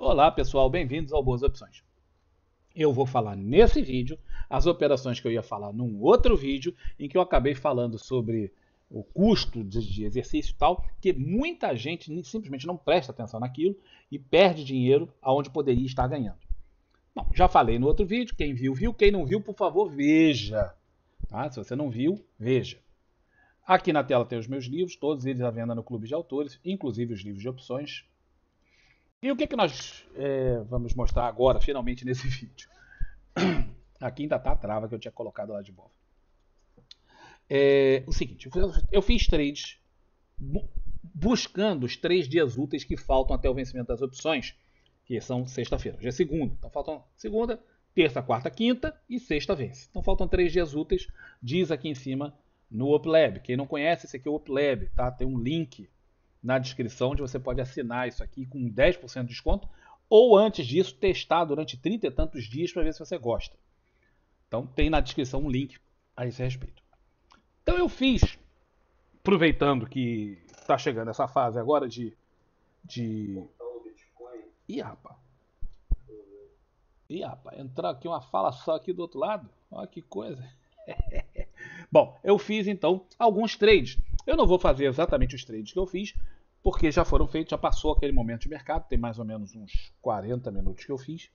Olá pessoal, bem-vindos ao Boas Opções. Eu vou falar nesse vídeo as operações que eu ia falar num outro vídeo em que eu acabei falando sobre o custo de exercício e tal, que muita gente simplesmente não presta atenção naquilo e perde dinheiro aonde poderia estar ganhando. Bom, já falei no outro vídeo, quem viu, viu, quem não viu, por favor, veja. Tá? Se você não viu, veja. Aqui na tela tem os meus livros, todos eles à venda no Clube de Autores, inclusive os livros de opções, e o que, é que nós é, vamos mostrar agora, finalmente, nesse vídeo? Aqui ainda está a tá trava que eu tinha colocado lá de bola. É, o seguinte, eu fiz trades buscando os três dias úteis que faltam até o vencimento das opções, que são sexta-feira, hoje é segunda. Então faltam segunda, terça, quarta, quinta e sexta vence. Então faltam três dias úteis, diz aqui em cima no OpLab. Quem não conhece, esse aqui é o OpLab, tá? Tem um link na descrição, onde você pode assinar isso aqui com 10% de desconto, ou antes disso, testar durante 30 e tantos dias para ver se você gosta. Então tem na descrição um link a esse respeito. Então eu fiz, aproveitando que está chegando essa fase agora de. de... Ih, rapaz. Ih, rapaz, entrar aqui uma fala só aqui do outro lado. Olha que coisa. Bom, eu fiz então alguns trades eu não vou fazer exatamente os trades que eu fiz, porque já foram feitos, já passou aquele momento de mercado, tem mais ou menos uns 40 minutos que eu fiz.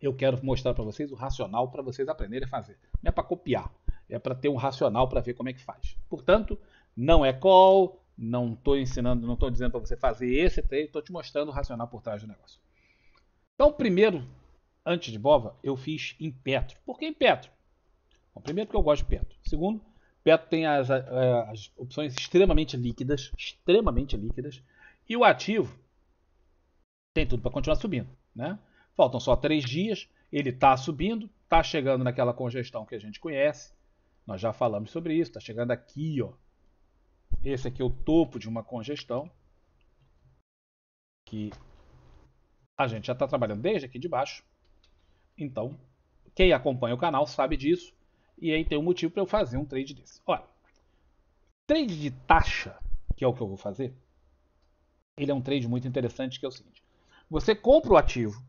Eu quero mostrar para vocês o racional para vocês aprenderem a fazer. Não é para copiar, é para ter um racional para ver como é que faz. Portanto, não é call, não estou ensinando, não estou dizendo para você fazer esse trade, estou te mostrando o racional por trás do negócio. Então, primeiro, antes de Bova, eu fiz em Petro. Por que em Petro? Bom, primeiro porque eu gosto de Petro. Segundo, Beto tem as, é, as opções extremamente líquidas, extremamente líquidas, e o ativo tem tudo para continuar subindo, né? Faltam só três dias, ele está subindo, está chegando naquela congestão que a gente conhece. Nós já falamos sobre isso, está chegando aqui, ó. Esse aqui é o topo de uma congestão que a gente já está trabalhando desde aqui de baixo. Então, quem acompanha o canal sabe disso. E aí tem um motivo para eu fazer um trade desse. Olha, trade de taxa, que é o que eu vou fazer, ele é um trade muito interessante que é o seguinte: você compra o ativo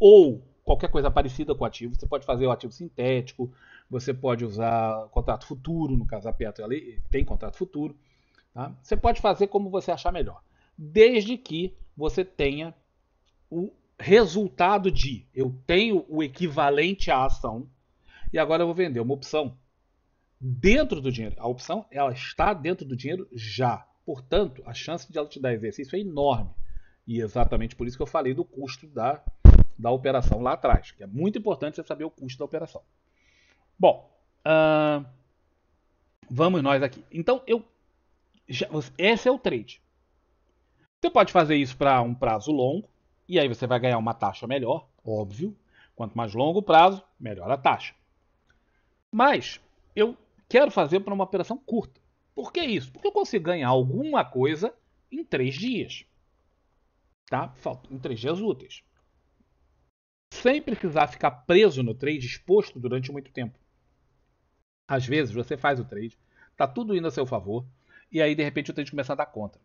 ou qualquer coisa parecida com o ativo, você pode fazer o ativo sintético, você pode usar contrato futuro, no caso a Petro tem contrato futuro, tá? você pode fazer como você achar melhor, desde que você tenha o resultado de eu tenho o equivalente à ação e agora eu vou vender uma opção dentro do dinheiro. A opção ela está dentro do dinheiro já. Portanto, a chance de ela te dar exercício é enorme. E é exatamente por isso que eu falei do custo da, da operação lá atrás, que é muito importante você saber o custo da operação. Bom, uh, vamos nós aqui. Então, eu já, esse é o trade. Você pode fazer isso para um prazo longo, e aí você vai ganhar uma taxa melhor, óbvio. Quanto mais longo o prazo, melhor a taxa. Mas eu quero fazer para uma operação curta. Por que isso? Porque eu consigo ganhar alguma coisa em três dias. Tá? Em três dias úteis. Sem precisar ficar preso no trade exposto durante muito tempo. Às vezes você faz o trade, tá tudo indo a seu favor, e aí de repente o trade começa a dar conta.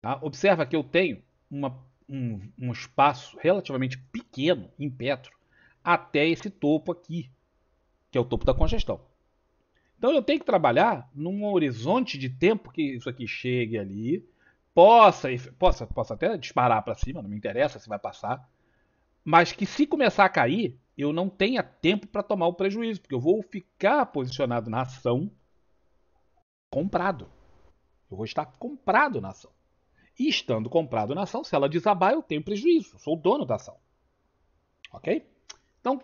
Tá? Observa que eu tenho uma, um, um espaço relativamente pequeno em Petro até esse topo aqui, que é o topo da congestão. Então eu tenho que trabalhar num horizonte de tempo que isso aqui chegue ali, possa, possa, possa até disparar para cima, não me interessa se vai passar, mas que se começar a cair, eu não tenha tempo para tomar o prejuízo, porque eu vou ficar posicionado na ação comprado. Eu vou estar comprado na ação. E estando comprado na ação, se ela desabar, eu tenho prejuízo, eu sou o dono da ação. Ok? Então,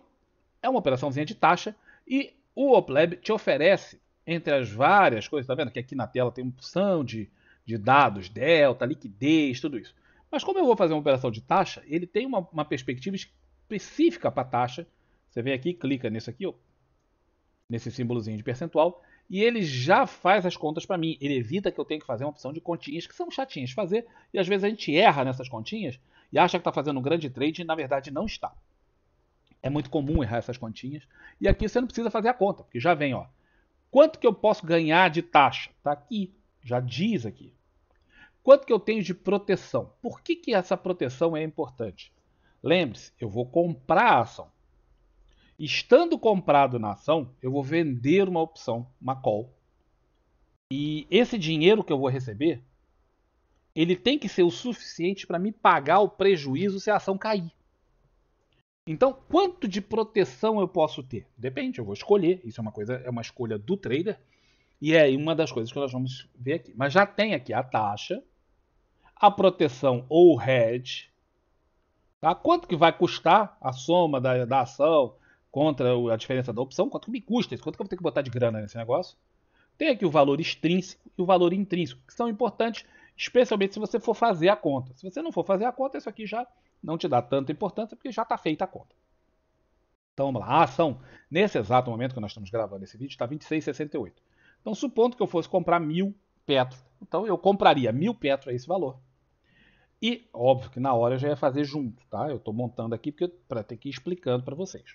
é uma operaçãozinha de taxa e o OPLEB te oferece, entre as várias coisas, tá vendo que aqui na tela tem opção de, de dados, delta, liquidez, tudo isso. Mas como eu vou fazer uma operação de taxa, ele tem uma, uma perspectiva específica para taxa. Você vem aqui, clica nesse aqui, ó, nesse símbolozinho de percentual, e ele já faz as contas para mim. Ele evita que eu tenha que fazer uma opção de continhas, que são chatinhas de fazer, e às vezes a gente erra nessas continhas e acha que está fazendo um grande trade e na verdade não está. É muito comum errar essas continhas. E aqui você não precisa fazer a conta, porque já vem, ó. Quanto que eu posso ganhar de taxa? Está aqui, já diz aqui. Quanto que eu tenho de proteção? Por que, que essa proteção é importante? Lembre-se, eu vou comprar a ação. Estando comprado na ação, eu vou vender uma opção, uma call. E esse dinheiro que eu vou receber, ele tem que ser o suficiente para me pagar o prejuízo se a ação cair. Então, quanto de proteção eu posso ter? Depende, eu vou escolher. Isso é uma coisa, é uma escolha do trader. E é uma das coisas que nós vamos ver aqui. Mas já tem aqui a taxa, a proteção ou hedge. Tá? Quanto que vai custar a soma da, da ação contra a diferença da opção? Quanto que me custa isso? Quanto que eu vou ter que botar de grana nesse negócio? Tem aqui o valor extrínseco e o valor intrínseco, que são importantes, especialmente se você for fazer a conta. Se você não for fazer a conta, isso aqui já não te dá tanta importância porque já está feita a conta. Então vamos lá, a ah, ação, nesse exato momento que nós estamos gravando esse vídeo, está 26,68. Então supondo que eu fosse comprar mil petro, então eu compraria mil petro a esse valor. E óbvio que na hora eu já ia fazer junto, tá? Eu estou montando aqui para ter que ir explicando para vocês.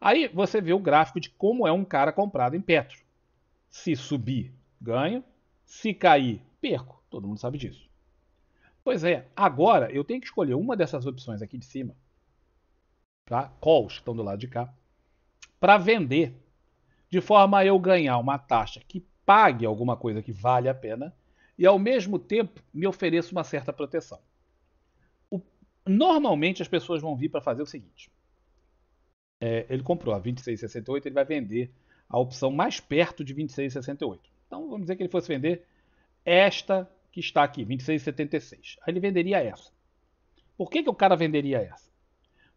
Aí você vê o gráfico de como é um cara comprado em petro. Se subir, ganho. Se cair, perco. Todo mundo sabe disso. Pois é, agora eu tenho que escolher uma dessas opções aqui de cima, tá? Calls estão do lado de cá, para vender, de forma a eu ganhar uma taxa que pague alguma coisa que vale a pena e ao mesmo tempo me ofereça uma certa proteção. O... Normalmente as pessoas vão vir para fazer o seguinte: é, ele comprou a 26,68, ele vai vender a opção mais perto de 26,68. Então vamos dizer que ele fosse vender esta que está aqui, 26,76. Aí ele venderia essa. Por que, que o cara venderia essa?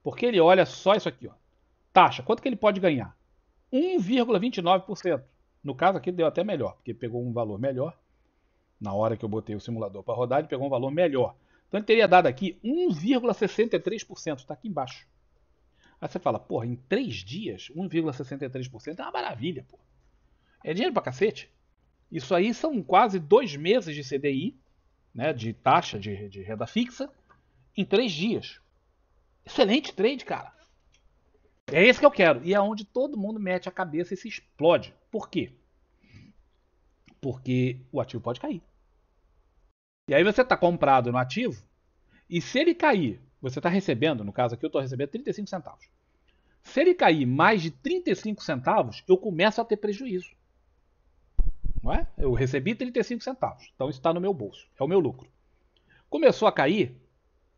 Porque ele olha só isso aqui, ó. Taxa, quanto que ele pode ganhar? 1,29%. No caso aqui deu até melhor, porque pegou um valor melhor. Na hora que eu botei o simulador para rodar, ele pegou um valor melhor. Então ele teria dado aqui 1,63%, está aqui embaixo. Aí você fala, porra, em três dias, 1,63% é uma maravilha, pô. É dinheiro para cacete. Isso aí são quase dois meses de CDI, né, de taxa de, de renda fixa, em três dias. Excelente trade, cara. É esse que eu quero. E é onde todo mundo mete a cabeça e se explode. Por quê? Porque o ativo pode cair. E aí você está comprado no ativo, e se ele cair, você está recebendo, no caso aqui eu estou recebendo 35 centavos. Se ele cair mais de 35 centavos, eu começo a ter prejuízo. Não é? Eu recebi 35 centavos, então está no meu bolso, é o meu lucro. Começou a cair,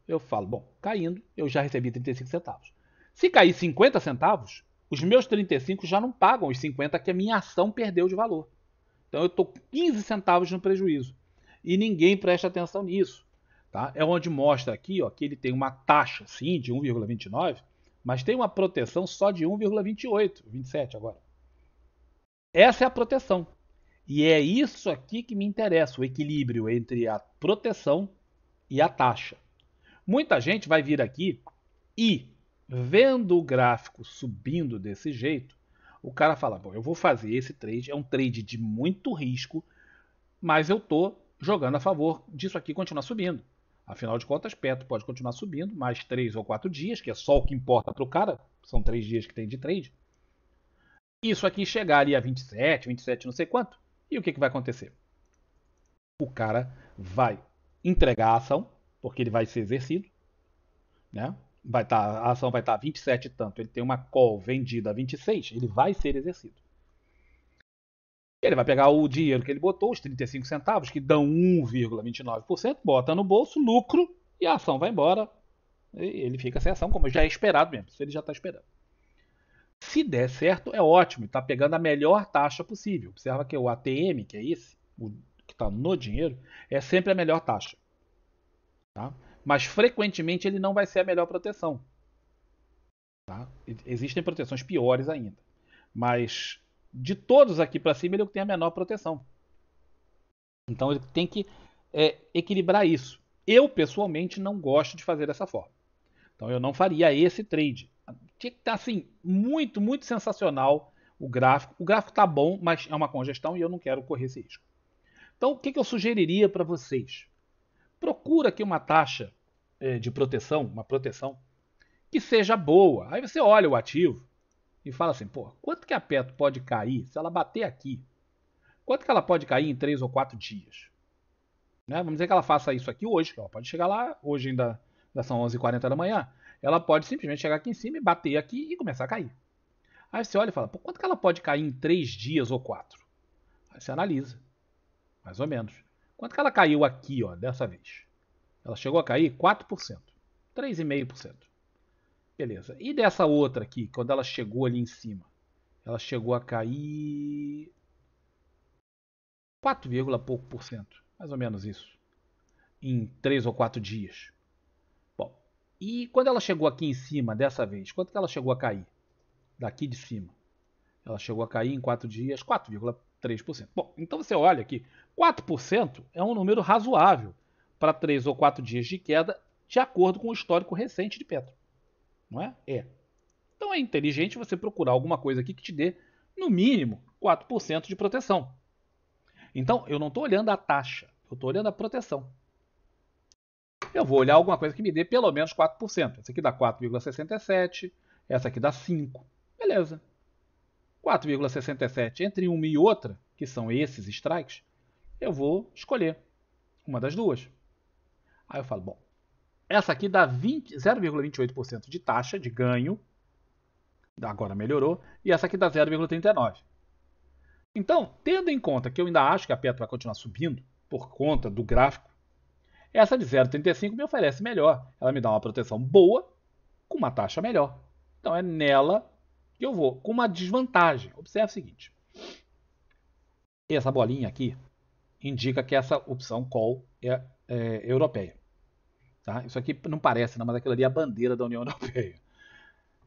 eu falo, bom, caindo, eu já recebi 35 centavos. Se cair 50 centavos, os meus 35 já não pagam os 50 que a minha ação perdeu de valor. Então eu estou 15 centavos no prejuízo. E ninguém presta atenção nisso. Tá? É onde mostra aqui ó, que ele tem uma taxa, sim, de 1,29, mas tem uma proteção só de 1,28, 27 agora. Essa é a proteção. E é isso aqui que me interessa, o equilíbrio entre a proteção e a taxa. Muita gente vai vir aqui e, vendo o gráfico subindo desse jeito, o cara fala: Bom, eu vou fazer esse trade, é um trade de muito risco, mas eu estou jogando a favor disso aqui continuar subindo. Afinal de contas, Petro pode continuar subindo mais três ou quatro dias, que é só o que importa para o cara, são três dias que tem de trade. Isso aqui chegar ali a 27, 27 não sei quanto, e o que, que vai acontecer? O cara vai entregar a ação, porque ele vai ser exercido, né? Vai tá, a ação vai estar tá 27 e tanto, ele tem uma call vendida a 26, ele vai ser exercido. Ele vai pegar o dinheiro que ele botou, os 35 centavos, que dão 1,29%, bota no bolso, lucro, e a ação vai embora. ele fica sem ação, como já é esperado mesmo, se ele já está esperando. Se der certo, é ótimo, está pegando a melhor taxa possível. Observa que o ATM, que é esse, o que está no dinheiro, é sempre a melhor taxa. Tá? Mas frequentemente ele não vai ser a melhor proteção. Tá? Existem proteções piores ainda. Mas de todos aqui para cima, ele é o que tem a menor proteção. Então ele tem que é, equilibrar isso. Eu, pessoalmente, não gosto de fazer dessa forma. Então eu não faria esse trade tinha que estar tá, assim, muito, muito sensacional o gráfico. O gráfico está bom, mas é uma congestão e eu não quero correr esse risco. Então, o que, que eu sugeriria para vocês? Procura aqui uma taxa é, de proteção, uma proteção, que seja boa. Aí você olha o ativo e fala assim, pô, quanto que a Petro pode cair se ela bater aqui? Quanto que ela pode cair em 3 ou 4 dias? Né? Vamos dizer que ela faça isso aqui hoje, ela pode chegar lá, hoje ainda, ainda são 11h40 da manhã, ela pode simplesmente chegar aqui em cima e bater aqui e começar a cair. Aí você olha e fala, por quanto que ela pode cair em três dias ou quatro? Aí você analisa, mais ou menos. Quanto que ela caiu aqui, ó, dessa vez? Ela chegou a cair 4%, 3,5%. Beleza. E dessa outra aqui, quando ela chegou ali em cima? Ela chegou a cair 4, pouco por cento, mais ou menos isso, em 3 ou 4 dias. E quando ela chegou aqui em cima dessa vez, quanto que ela chegou a cair? Daqui de cima. Ela chegou a cair em 4 dias 4,3%. Bom, então você olha aqui, 4% é um número razoável para 3 ou 4 dias de queda, de acordo com o histórico recente de Petro. Não é? É. Então é inteligente você procurar alguma coisa aqui que te dê, no mínimo, 4% de proteção. Então, eu não estou olhando a taxa, eu estou olhando a proteção eu vou olhar alguma coisa que me dê pelo menos 4%. Essa aqui dá 4,67, essa aqui dá 5. Beleza. 4,67 entre uma e outra, que são esses strikes, eu vou escolher uma das duas. Aí eu falo, bom, essa aqui dá 0,28% de taxa de ganho, agora melhorou, e essa aqui dá 0,39%. Então, tendo em conta que eu ainda acho que a Petro vai continuar subindo, por conta do gráfico essa de 0,35 me oferece melhor. Ela me dá uma proteção boa com uma taxa melhor. Então é nela que eu vou, com uma desvantagem. Observe o seguinte. Essa bolinha aqui indica que essa opção call é, é europeia. Tá? Isso aqui não parece, não, mas aquilo ali é a bandeira da União Europeia.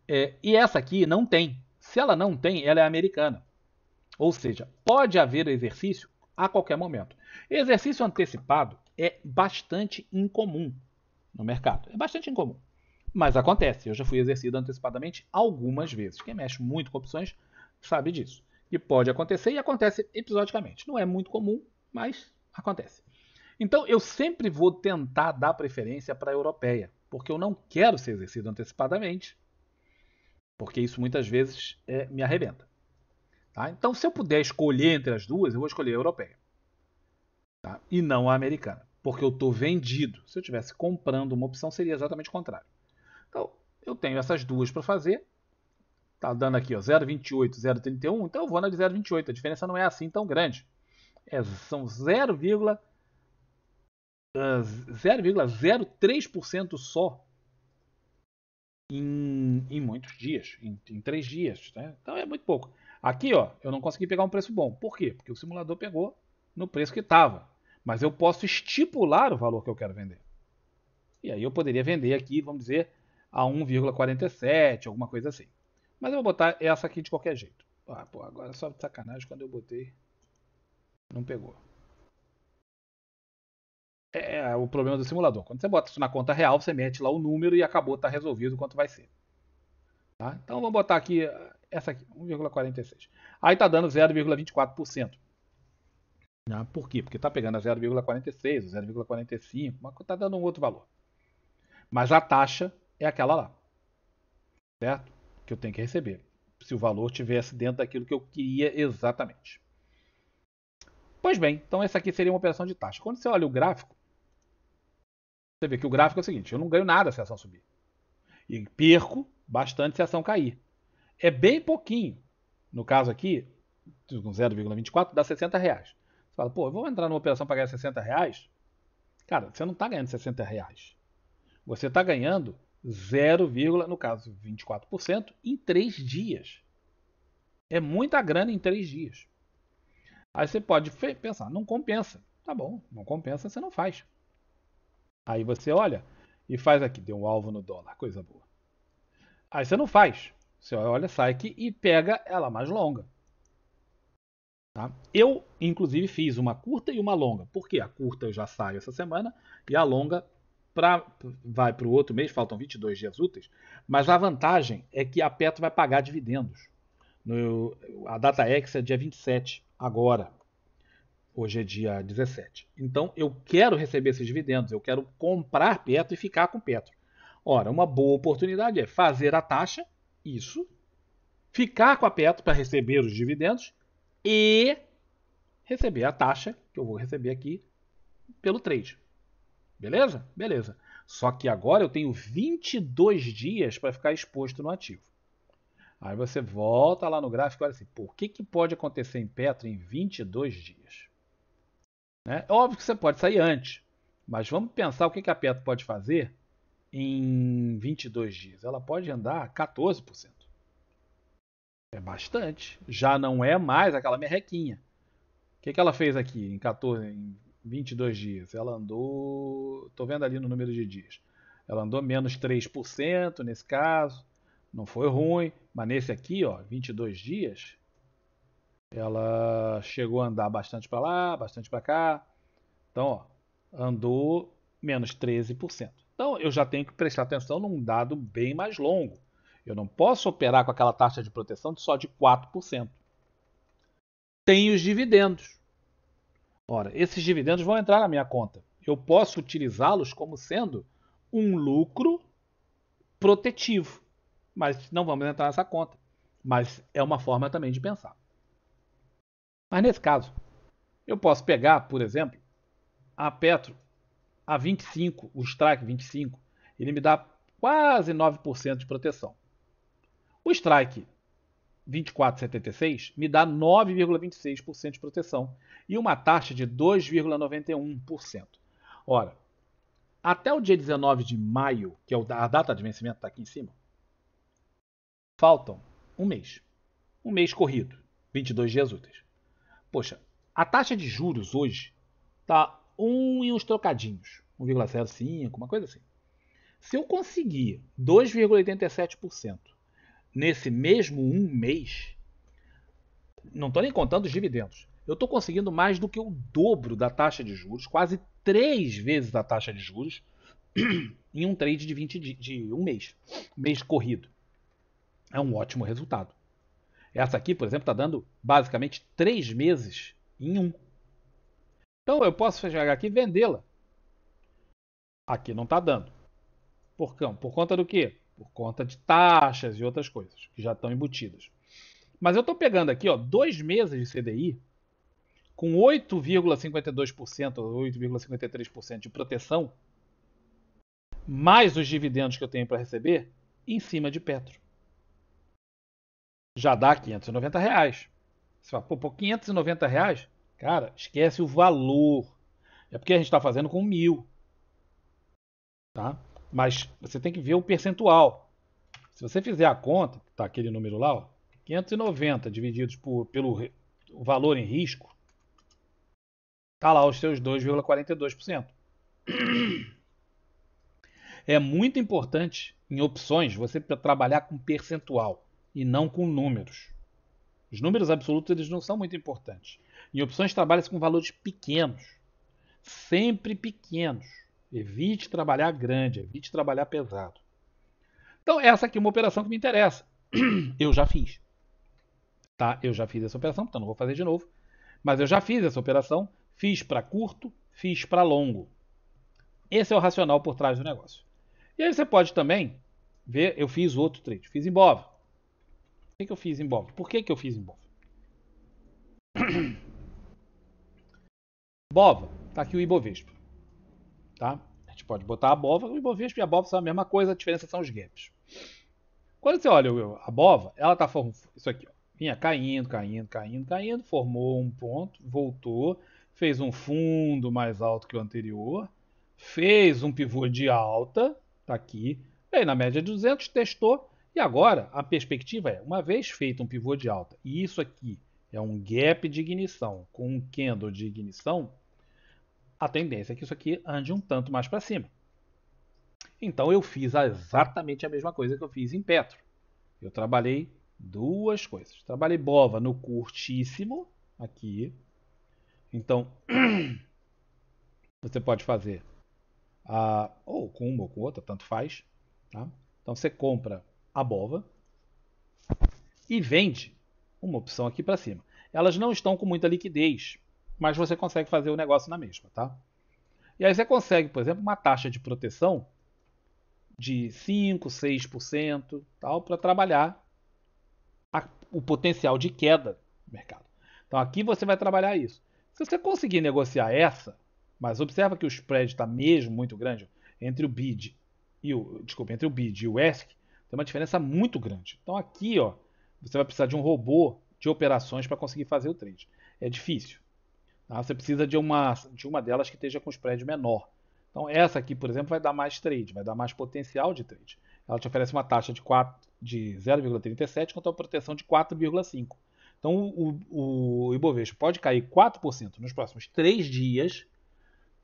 É, e essa aqui não tem. Se ela não tem, ela é americana. Ou seja, pode haver exercício a qualquer momento. Exercício antecipado é bastante incomum no mercado. É bastante incomum. Mas acontece, eu já fui exercido antecipadamente algumas vezes. Quem mexe muito com opções sabe disso. E pode acontecer e acontece episodicamente. Não é muito comum, mas acontece. Então eu sempre vou tentar dar preferência para a europeia, porque eu não quero ser exercido antecipadamente, porque isso muitas vezes é, me arrebenta. Tá? Então, se eu puder escolher entre as duas, eu vou escolher a europeia tá? e não a americana porque eu estou vendido. Se eu estivesse comprando uma opção, seria exatamente o contrário. Então, eu tenho essas duas para fazer. Está dando aqui 0,28, 0,31. Então, eu vou na de 0,28. A diferença não é assim tão grande. É, são 0,03% ah, só em, em, muitos dias, em, em três dias. Né? Então, é muito pouco. Aqui, ó, eu não consegui pegar um preço bom. Por quê? Porque o simulador pegou no preço que estava. Mas eu posso estipular o valor que eu quero vender. E aí eu poderia vender aqui, vamos dizer, a 1,47, alguma coisa assim. Mas eu vou botar essa aqui de qualquer jeito. Ah, pô, agora só de sacanagem quando eu botei. Não pegou. É, é o problema do simulador. Quando você bota isso na conta real, você mete lá o número e acabou, tá resolvido quanto vai ser. Tá? Então vamos botar aqui ah, essa aqui, 1,46. Aí tá dando 0,24%. Né? Por quê? Porque está pegando a 0,46, 0,45, mas está dando um outro valor. Mas a taxa é aquela lá, certo? Que eu tenho que receber, se o valor tivesse dentro daquilo que eu queria exatamente. Pois bem, então essa aqui seria uma operação de taxa. Quando você olha o gráfico, você vê que o gráfico é o seguinte: eu não ganho nada se a ação subir. E perco bastante se a ação cair. É bem pouquinho. No caso aqui, com 0,24, dá 60 reais fala, pô, eu vou entrar numa operação para ganhar 60 reais. Cara, você não está ganhando 60 reais. Você está ganhando 0, no caso 24%, em 3 dias. É muita grana em 3 dias. Aí você pode pensar, não compensa. Tá bom, não compensa, você não faz. Aí você olha e faz aqui, deu um alvo no dólar, coisa boa. Aí você não faz. Você olha, sai aqui e pega ela mais longa. Tá? Eu, inclusive, fiz uma curta e uma longa, porque a curta eu já saio essa semana e a longa pra, vai para o outro mês, faltam 22 dias úteis. Mas a vantagem é que a Petro vai pagar dividendos. No, a data ex é dia 27, agora. Hoje é dia 17. Então eu quero receber esses dividendos, eu quero comprar Petro e ficar com Petro. Ora, uma boa oportunidade é fazer a taxa, isso, ficar com a Petro para receber os dividendos e receber a taxa que eu vou receber aqui pelo trade. Beleza? Beleza. Só que agora eu tenho 22 dias para ficar exposto no ativo. Aí você volta lá no gráfico e olha assim, por que, que pode acontecer em Petro em 22 dias? Né? É óbvio que você pode sair antes, mas vamos pensar o que, que a Petro pode fazer em 22 dias. Ela pode andar 14%. É bastante. Já não é mais aquela merrequinha. O que, que ela fez aqui em 14, em 22 dias? Ela andou. Estou vendo ali no número de dias. Ela andou menos 3% nesse caso. Não foi ruim. Mas nesse aqui, ó, 22 dias, ela chegou a andar bastante para lá, bastante para cá. Então, ó, andou menos 13%. Então, eu já tenho que prestar atenção num dado bem mais longo. Eu não posso operar com aquela taxa de proteção de só de 4%. Tem os dividendos. Ora, esses dividendos vão entrar na minha conta. Eu posso utilizá-los como sendo um lucro protetivo, mas não vamos entrar nessa conta. Mas é uma forma também de pensar. Mas nesse caso, eu posso pegar, por exemplo, a Petro a 25, o Strike 25, ele me dá quase 9% de proteção. O strike 24,76 me dá 9,26% de proteção e uma taxa de 2,91%. Ora, até o dia 19 de maio, que é a data de vencimento, está aqui em cima, faltam um mês. Um mês corrido, 22 dias úteis. Poxa, a taxa de juros hoje está um e uns trocadinhos, 1,05, uma coisa assim. Se eu conseguir 2,87%, nesse mesmo um mês, não estou nem contando os dividendos, eu estou conseguindo mais do que o dobro da taxa de juros, quase três vezes a taxa de juros, em um trade de, 20 de, de um mês, mês corrido. É um ótimo resultado. Essa aqui, por exemplo, está dando basicamente três meses em um. Então eu posso chegar aqui e vendê-la. Aqui não está dando. Por, por conta do quê? por conta de taxas e outras coisas que já estão embutidas. Mas eu estou pegando aqui ó, dois meses de CDI com 8,52% ou 8,53% de proteção, mais os dividendos que eu tenho para receber, em cima de Petro. Já dá 590 reais. Você fala, pô, pô 590 reais? Cara, esquece o valor. É porque a gente está fazendo com mil. Tá? Mas você tem que ver o percentual. Se você fizer a conta, tá aquele número lá, ó, 590 divididos por, pelo o valor em risco, tá lá os seus 2,42%. É muito importante em opções você trabalhar com percentual e não com números. Os números absolutos eles não são muito importantes. Em opções trabalha-se com valores pequenos, sempre pequenos. Evite trabalhar grande, evite trabalhar pesado. Então, essa aqui é uma operação que me interessa. Eu já fiz. Tá? Eu já fiz essa operação, então não vou fazer de novo. Mas eu já fiz essa operação, fiz para curto, fiz para longo. Esse é o racional por trás do negócio. E aí você pode também ver, eu fiz outro trade, fiz em Bov. O que, que eu fiz em Bov? Por que, que eu fiz em Bov? Bov, tá aqui o Ibovespa. Tá? A gente pode botar a abóbora, o e a abóbora são a mesma coisa, a diferença são os gaps. Quando você olha a abóbora, ela está formando isso aqui, ó, vinha caindo, caindo, caindo, caindo, formou um ponto, voltou, fez um fundo mais alto que o anterior, fez um pivô de alta, tá aqui, veio na média de 200, testou, e agora a perspectiva é, uma vez feito um pivô de alta, e isso aqui é um gap de ignição com um candle de ignição, a tendência é que isso aqui ande um tanto mais para cima. Então eu fiz exatamente a mesma coisa que eu fiz em Petro. Eu trabalhei duas coisas. Trabalhei bova no curtíssimo, aqui. Então, você pode fazer a, ou com uma ou com outra, tanto faz. Tá? Então você compra a bova e vende uma opção aqui para cima. Elas não estão com muita liquidez, mas você consegue fazer o negócio na mesma, tá? E aí você consegue, por exemplo, uma taxa de proteção de 5, 6%, tal, para trabalhar a, o potencial de queda do mercado. Então aqui você vai trabalhar isso. Se você conseguir negociar essa, mas observa que o spread está mesmo muito grande entre o bid e o, desculpa, entre o bid e o ask, tem uma diferença muito grande. Então aqui, ó, você vai precisar de um robô de operações para conseguir fazer o trade. É difícil. Tá? Você precisa de uma, de uma delas que esteja com spread menor. Então, essa aqui, por exemplo, vai dar mais trade, vai dar mais potencial de trade. Ela te oferece uma taxa de, de 0,37 contra uma proteção de 4,5. Então, o, o, o Ibovespa pode cair 4% nos próximos 3 dias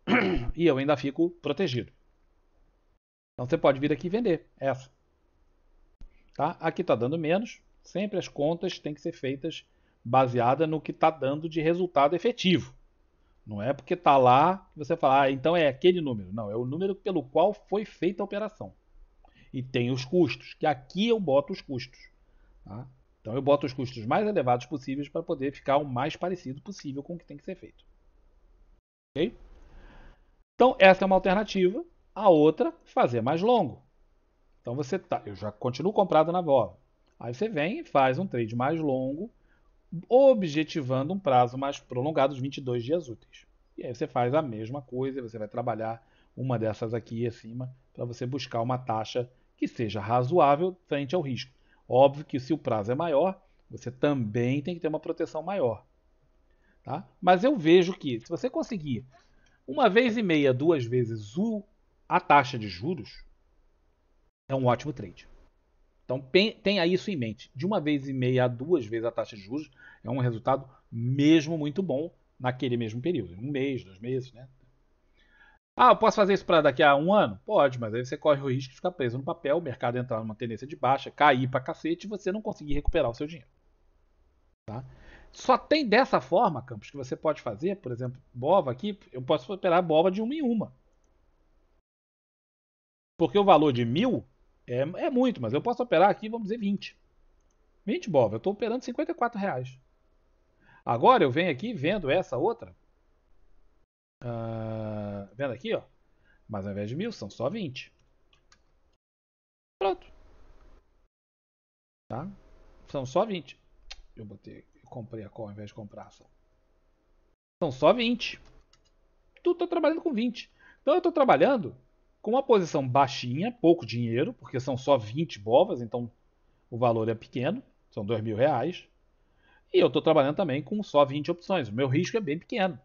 e eu ainda fico protegido. Então, você pode vir aqui vender essa. Tá? Aqui está dando menos. Sempre as contas têm que ser feitas baseada no que está dando de resultado efetivo. Não é porque está lá que você fala, ah, então é aquele número. Não, é o número pelo qual foi feita a operação. E tem os custos, que aqui eu boto os custos. Tá? Então eu boto os custos mais elevados possíveis para poder ficar o mais parecido possível com o que tem que ser feito. Ok? Então essa é uma alternativa. A outra, fazer mais longo. Então você tá, eu já continuo comprado na VOV. Aí você vem e faz um trade mais longo objetivando um prazo mais prolongado, de 22 dias úteis. E aí você faz a mesma coisa, você vai trabalhar uma dessas aqui acima para você buscar uma taxa que seja razoável frente ao risco. Óbvio que se o prazo é maior, você também tem que ter uma proteção maior. Tá? Mas eu vejo que se você conseguir uma vez e meia, duas vezes o, a taxa de juros, é um ótimo trade. Então tenha isso em mente. De uma vez e meia a duas vezes a taxa de juros é um resultado mesmo muito bom naquele mesmo período. Um mês, dois meses, né? Ah, eu posso fazer isso para daqui a um ano? Pode, mas aí você corre o risco de ficar preso no papel, o mercado entrar numa tendência de baixa, cair para cacete e você não conseguir recuperar o seu dinheiro. Tá? Só tem dessa forma, Campos, que você pode fazer, por exemplo, BOVA aqui, eu posso operar BOVA de uma em uma. Porque o valor de mil é, é muito, mas eu posso operar aqui, vamos dizer, 20. 20 BOV, eu estou operando 54 reais. Agora eu venho aqui vendo essa outra. Uh, vendo aqui, ó. Mas ao invés de mil, são só 20. Pronto. Tá? São só 20. Eu botei, eu comprei a call ao invés de comprar só. São só 20. Tu tá trabalhando com 20. Então eu estou trabalhando com uma posição baixinha, pouco dinheiro, porque são só 20 bovas, então o valor é pequeno, são dois mil reais. E eu estou trabalhando também com só 20 opções. O meu risco é bem pequeno.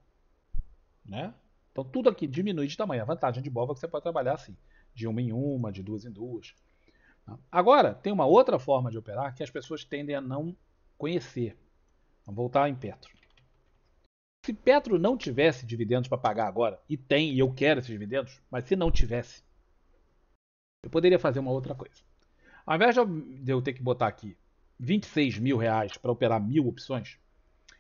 Né? Então tudo aqui diminui de tamanho. A vantagem de bova é que você pode trabalhar assim, de uma em uma, de duas em duas. Né? Agora, tem uma outra forma de operar que as pessoas tendem a não conhecer. Vamos voltar em Petro. Se Petro não tivesse dividendos para pagar agora, e tem, e eu quero esses dividendos, mas se não tivesse, eu poderia fazer uma outra coisa. Ao invés de eu ter que botar aqui 26 mil reais para operar mil opções,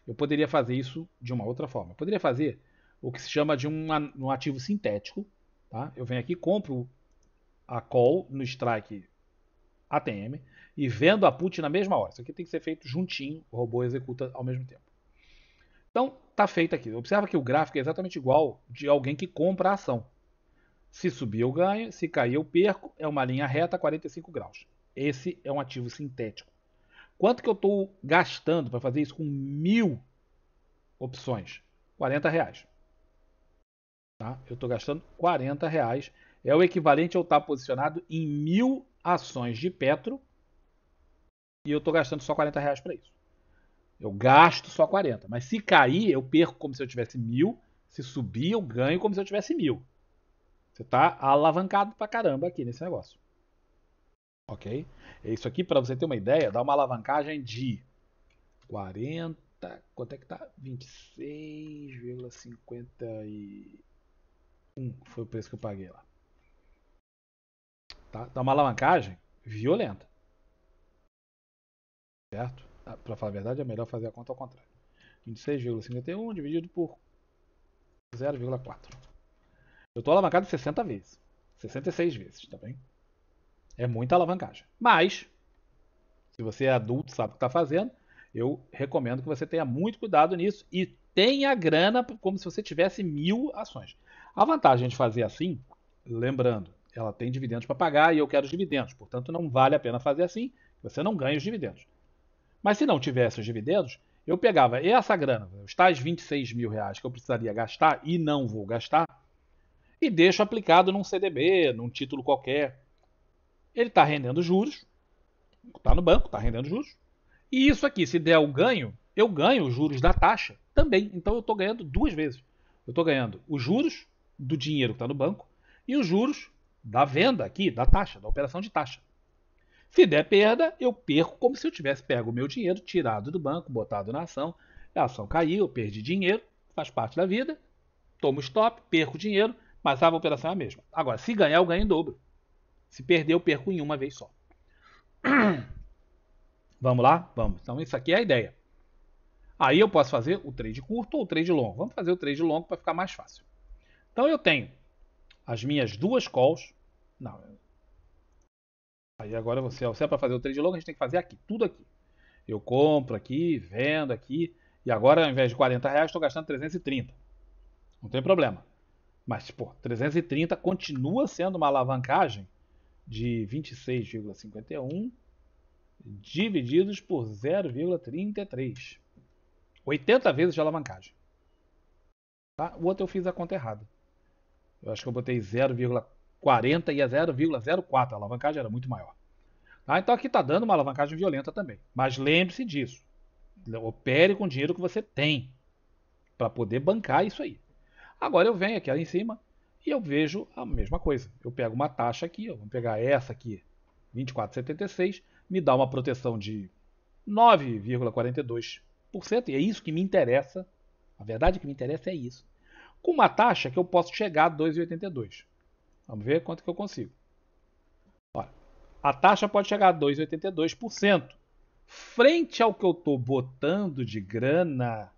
eu poderia fazer isso de uma outra forma. Eu poderia fazer o que se chama de um, um ativo sintético. Tá? Eu venho aqui, compro a call no strike ATM e vendo a put na mesma hora. Isso aqui tem que ser feito juntinho, o robô executa ao mesmo tempo. Então, está feita aqui. Observa que o gráfico é exatamente igual de alguém que compra a ação. Se subir eu ganho, se cair eu perco, é uma linha reta 45 graus. Esse é um ativo sintético. Quanto que eu estou gastando para fazer isso com mil opções? 40 reais. Tá? Eu estou gastando 40 reais. É o equivalente a eu estar tá posicionado em mil ações de Petro e eu estou gastando só 40 reais para isso. Eu gasto só 40. Mas se cair, eu perco como se eu tivesse mil. Se subir, eu ganho como se eu tivesse mil. Você tá alavancado pra caramba aqui nesse negócio. Ok? É isso aqui, para você ter uma ideia, dá uma alavancagem de 40. Quanto é que tá? 26,51 foi o preço que eu paguei lá. Tá? Dá uma alavancagem violenta. Certo? Ah, para falar a verdade, é melhor fazer a conta ao contrário. 26,51 dividido por 0,4. Eu estou alavancado 60 vezes. 66 vezes, tá bem? É muita alavancagem. Mas, se você é adulto, sabe o que está fazendo, eu recomendo que você tenha muito cuidado nisso e tenha grana como se você tivesse mil ações. A vantagem de fazer assim, lembrando, ela tem dividendos para pagar e eu quero os dividendos. Portanto, não vale a pena fazer assim, você não ganha os dividendos. Mas se não tivesse os dividendos, eu pegava essa grana, os tais 26 mil reais que eu precisaria gastar e não vou gastar, e deixo aplicado num CDB, num título qualquer. Ele está rendendo juros, está no banco, está rendendo juros. E isso aqui, se der o ganho, eu ganho os juros da taxa também. Então eu estou ganhando duas vezes. Eu estou ganhando os juros do dinheiro que está no banco e os juros da venda aqui, da taxa, da operação de taxa. Se der perda, eu perco como se eu tivesse pego o meu dinheiro, tirado do banco, botado na ação. A ação caiu, eu perdi dinheiro, faz parte da vida. Tomo stop, perco dinheiro, mas a operação é a mesma. Agora, se ganhar, eu ganho em dobro. Se perder, eu perco em uma vez só. Vamos lá? Vamos. Então, isso aqui é a ideia. Aí eu posso fazer o trade curto ou o trade longo. Vamos fazer o trade longo para ficar mais fácil. Então, eu tenho as minhas duas calls. Não, Aí agora você, você é para fazer o trade logo, a gente tem que fazer aqui, tudo aqui. Eu compro aqui, vendo aqui, e agora ao invés de 40 reais estou gastando 330. Não tem problema. Mas, pô, 330 continua sendo uma alavancagem de 26,51 divididos por 0,33. 80 vezes de alavancagem. Tá? O outro eu fiz a conta errada. Eu acho que eu botei 0,4 40 e é a 0,04. A alavancagem era muito maior. Tá? Então aqui está dando uma alavancagem violenta também. Mas lembre-se disso. Opere com o dinheiro que você tem para poder bancar isso aí. Agora eu venho aqui lá em cima e eu vejo a mesma coisa. Eu pego uma taxa aqui, ó, vamos pegar essa aqui, 24,76, me dá uma proteção de 9,42%, e é isso que me interessa. A verdade que me interessa é isso. Com uma taxa que eu posso chegar a 2,82. Vamos ver quanto que eu consigo. Olha, a taxa pode chegar a 2,82%. Frente ao que eu estou botando de grana,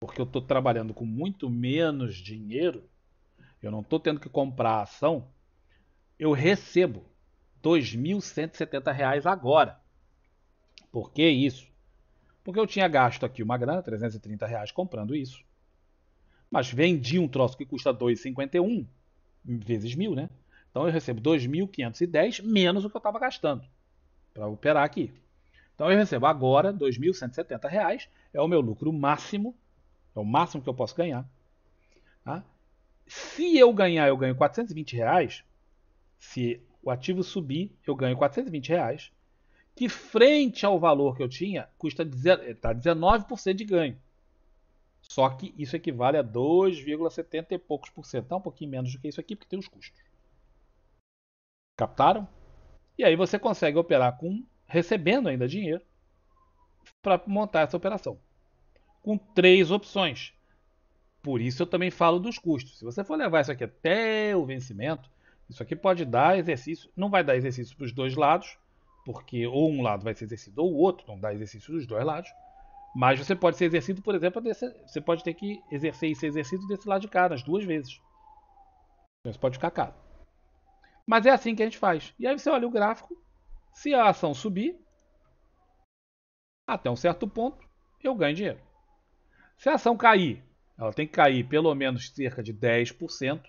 porque eu estou trabalhando com muito menos dinheiro, eu não estou tendo que comprar ação, eu recebo R$ 2.170 agora. Por que isso? Porque eu tinha gasto aqui uma grana, 330 reais comprando isso. Mas vendi um troço que custa 2,51 vezes mil, né? Então eu recebo 2.510 menos o que eu estava gastando para operar aqui. Então eu recebo agora 2.170 reais. é o meu lucro máximo, é o máximo que eu posso ganhar. Tá? Se eu ganhar, eu ganho 420. Reais. Se o ativo subir, eu ganho 420. Reais, que frente ao valor que eu tinha, custa está 19% de ganho. Só que isso equivale a 2,70 e poucos por cento. Tá um pouquinho menos do que isso aqui, porque tem os custos. Captaram? E aí você consegue operar com recebendo ainda dinheiro para montar essa operação. Com três opções. Por isso eu também falo dos custos. Se você for levar isso aqui até o vencimento, isso aqui pode dar exercício, não vai dar exercício para os dois lados, porque ou um lado vai ser exercido ou o outro, não dá exercício dos dois lados. Mas você pode ser exercido, por exemplo, desse, você pode ter que exercer e ser exercido desse lado de cá, nas duas vezes. Então pode ficar caro. Mas é assim que a gente faz. E aí você olha o gráfico, se a ação subir, até um certo ponto, eu ganho dinheiro. Se a ação cair, ela tem que cair pelo menos cerca de 10%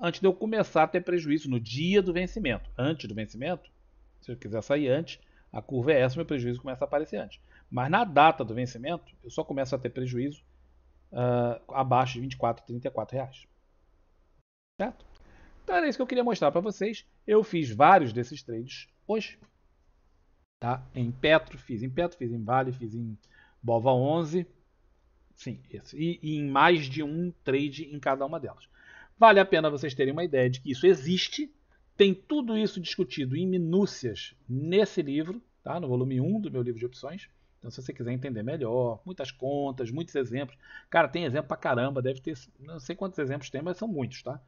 antes de eu começar a ter prejuízo no dia do vencimento. Antes do vencimento, se eu quiser sair antes, a curva é essa, meu prejuízo começa a aparecer antes. Mas na data do vencimento, eu só começo a ter prejuízo uh, abaixo de R$ 24,34. Certo? Então era isso que eu queria mostrar para vocês. Eu fiz vários desses trades hoje. Tá? Em Petro, fiz em Petro, fiz em Vale, fiz em Bova 11. Sim, esse. E, e em mais de um trade em cada uma delas. Vale a pena vocês terem uma ideia de que isso existe. Tem tudo isso discutido em minúcias nesse livro, tá? no volume 1 do meu livro de opções. Então, se você quiser entender melhor, muitas contas, muitos exemplos. Cara, tem exemplo pra caramba, deve ter, não sei quantos exemplos tem, mas são muitos, tá?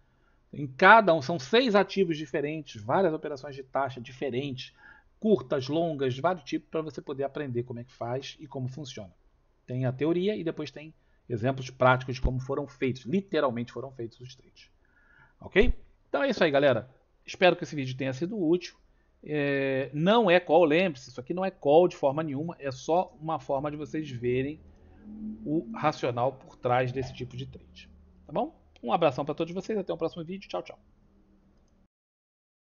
Em cada um, são seis ativos diferentes, várias operações de taxa diferentes, curtas, longas, vários tipos, para você poder aprender como é que faz e como funciona. Tem a teoria e depois tem exemplos práticos de como foram feitos, literalmente foram feitos os trades. Ok? Então é isso aí, galera. Espero que esse vídeo tenha sido útil. É, não é call, lembre-se, isso aqui não é call de forma nenhuma, é só uma forma de vocês verem o racional por trás desse tipo de trade. Tá bom? Um abração para todos vocês, até o próximo vídeo. Tchau, tchau.